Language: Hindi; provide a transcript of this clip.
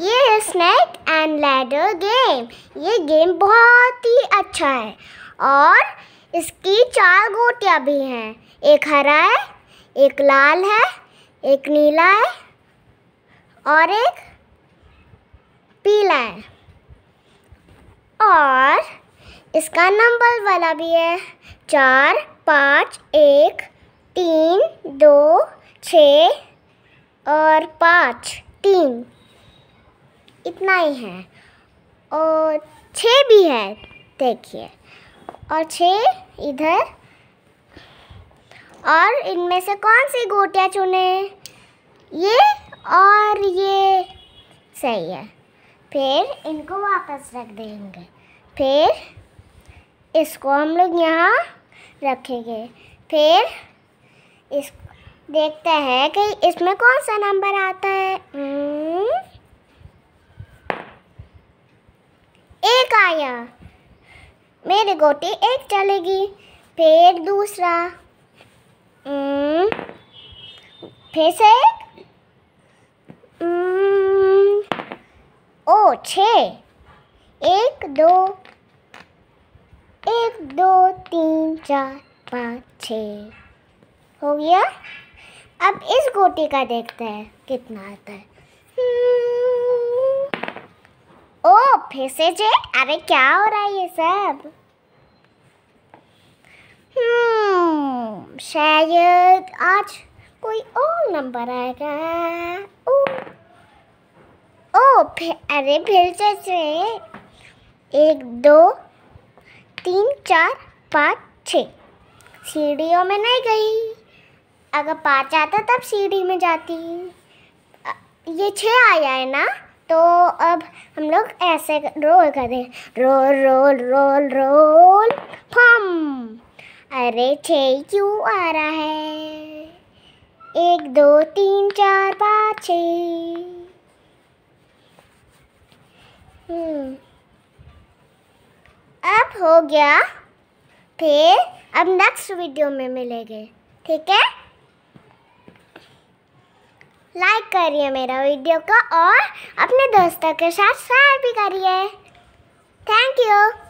ये है स्नैक एंड लैडर गेम ये गेम बहुत ही अच्छा है और इसकी चार गोटियाँ भी हैं एक हरा है एक लाल है एक नीला है और एक पीला है और इसका नंबर वाला भी है चार पाँच एक तीन दो छ और पाँच तीन इतना ही है और छः भी है देखिए और छः इधर और इनमें से कौन सी गोटियाँ चुने ये और ये सही है फिर इनको वापस रख देंगे फिर इसको हम लोग यहाँ रखेंगे फिर इस देखते हैं कि इसमें कौन सा नंबर आता है चिल्लाया मेरे गोटी एक चलेगी फिर दूसरा फिर से एक ओ छ एक दो एक दो तीन चार पाँच छ हो गया अब इस गोटी का देखते हैं कितना आता है हम्म। से जे अरे क्या हो रहा है ये सब हम्म, शायद आज कोई और नंबर आएगा ओ ओ फे, अरे फिर से एक दो तीन चार पाँच छ सीढ़ियों में नहीं गई अगर पाँच आता तब सीढ़ी में जाती ये छः आया है ना तो अब हम लोग ऐसे रोल कर दें रोल रोल रोल रोल फम अरे छे क्यों आ रहा है एक दो तीन चार पाँच छ हम्म। अब हो गया फिर अब नेक्स्ट वीडियो में मिलेंगे ठीक है लाइक करिए मेरा वीडियो को और अपने दोस्तों के साथ शेयर भी करिए थैंक यू